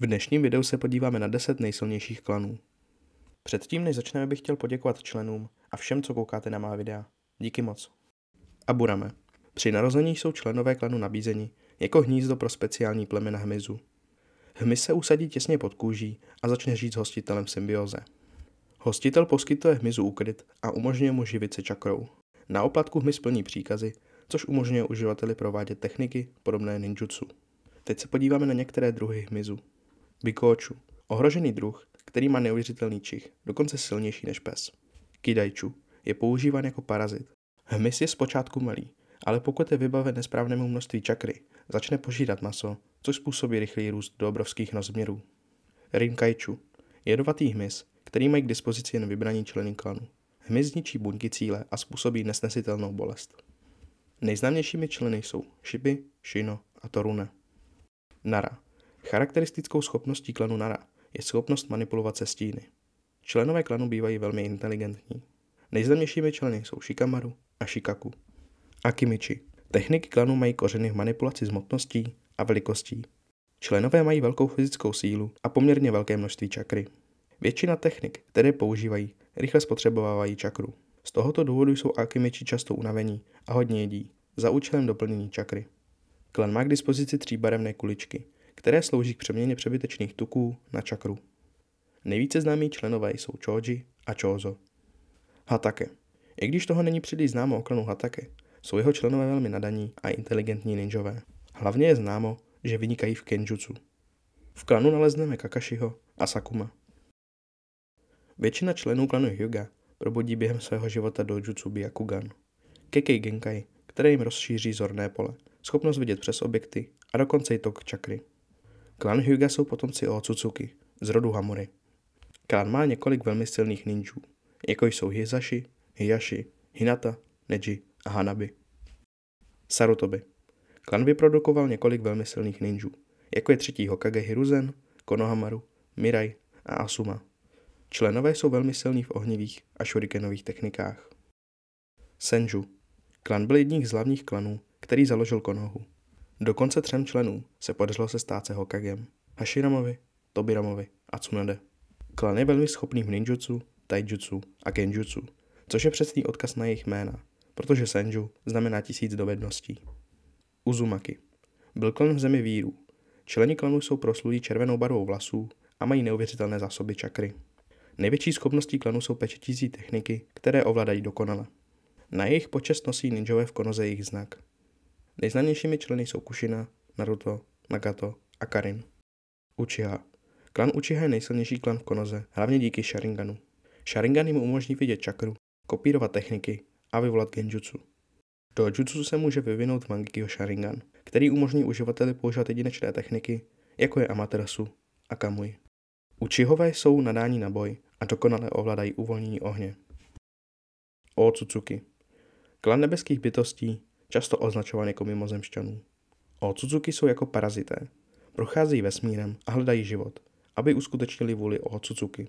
V dnešním videu se podíváme na 10 nejsilnějších klanů. Předtím, než začneme, bych chtěl poděkovat členům a všem, co koukáte na má videa. Díky moc. Aburame. Při narození jsou členové klanu nabízeni jako hnízdo pro speciální plemena hmyzu. Hmyz se usadí těsně pod kůží a začne žít s hostitelem v symbioze. Hostitel poskytuje hmyzu úkryt a umožňuje mu živit se čakrou. Na oplatku hmyz plní příkazy, což umožňuje uživateli provádět techniky podobné ninjutsu. Teď se podíváme na některé druhy hmyzu. Bikóčů. Ohrožený druh, který má neuvěřitelný čich, dokonce silnější než pes. Kidajčů je používán jako parazit. Hmyz je zpočátku malý, ale pokud je vybaven nesprávnému množství čakry, začne požírat maso, což způsobí rychlý růst do obrovských rozměrů. Rinkajču jedovatý hmyz, který mají k dispozici jen vybraní členy klanu. Hmyz zničí buňky cíle a způsobí nesnesitelnou bolest. Nejznámějšími členy jsou Šiby, Shino a Torune. Nara Charakteristickou schopností klanu Nara je schopnost manipulovat se stíny. Členové klanu bývají velmi inteligentní. Nejznámějšími členy jsou Shikamaru a Shikaku. Akimichi. Techniky klanu mají kořeny v manipulaci s motností a velikostí. Členové mají velkou fyzickou sílu a poměrně velké množství čakry. Většina technik, které používají, rychle spotřebovávají čakru. Z tohoto důvodu jsou akimiči často unavení a hodně jedí, za účelem doplnění čakry. Klan má k dispozici tří barevné kuličky, které slouží k přeměně přebytečných tuků na čakru. Nejvíce známí členové jsou Choji a Chozo. Hatake. I když toho není příliš známo o klanu Hatake, jsou jeho členové velmi nadaní a inteligentní ninjové. Hlavně je známo, že vynikají v kenjutsu. V klanu nalezneme Kakashiho a Sakuma. Většina členů klanu Hyuga probudí během svého života do jutsu Byakugan. Kekei Genkai, které jim rozšíří zorné pole, schopnost vidět přes objekty a dokonce i tok čakry. Klan Hyuga jsou potomci Otsutsuki z rodu Hamury. Klan má několik velmi silných ninjů, jako jsou Hizashi, Hiyashi, Hinata, Neji a Hanabi. Sarutobi. Klan vyprodukoval několik velmi silných ninjů, jako je třetí Hokage Hiruzen, Konohamaru, Mirai a Asuma. Členové jsou velmi silní v ohnivých a shurikenových technikách. Senju. Klan byl jedním z hlavních klanů, který založil Konohu. Dokonce třem členům se podařilo se stát se Hokagem. Hashiramovi, Tobiramovi a Tsunade. Klan je velmi schopný v ninjutsu, taijutsu a genjutsu, což je přesný odkaz na jejich jména, protože senju znamená tisíc dovedností. Uzumaki. Byl klan v zemi víru. Členi klanu jsou proslulí červenou barvou vlasů a mají neuvěřitelné zásoby čakry. Největší schopností klanu jsou pečetící techniky, které ovládají dokonale. Na jejich počest nosí ninjové v konoze jejich znak – Nejznámějšími členy jsou Kushina, Naruto, Nagato a Karin. Uchiha. Klan Uchiha je nejsilnější klan v Konoze, hlavně díky Sharinganu. Sharingan jim umožní vidět čakru, kopírovat techniky a vyvolat genjutsu. Do jutsu se může vyvinout Mangekyho Sharingan, který umožní uživateli používat jedinečné techniky, jako je Amaterasu a Kamui. Uchihové jsou nadání na boj a dokonale ovládají uvolnění ohně. Otsutsuki Klan nebeských bytostí často označovaný jako mimozemšťanů. Cucuky jsou jako parazité. Procházejí vesmírem a hledají život, aby uskutečnili vůli Cucuky.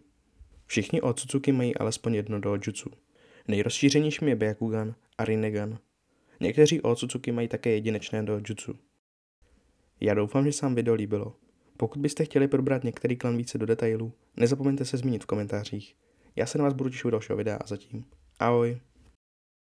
Všichni Cucuky mají alespoň jedno Jutsu. Nejrozšířenějším je Byakugan a Rinnegan. Někteří Cucuky mají také jedinečné Jutsu. Já doufám, že se vám video líbilo. Pokud byste chtěli probrat některý klan více do detailů, nezapomeňte se zmínit v komentářích. Já se na vás budu těšit u dalšího videa a zatím. Ahoj!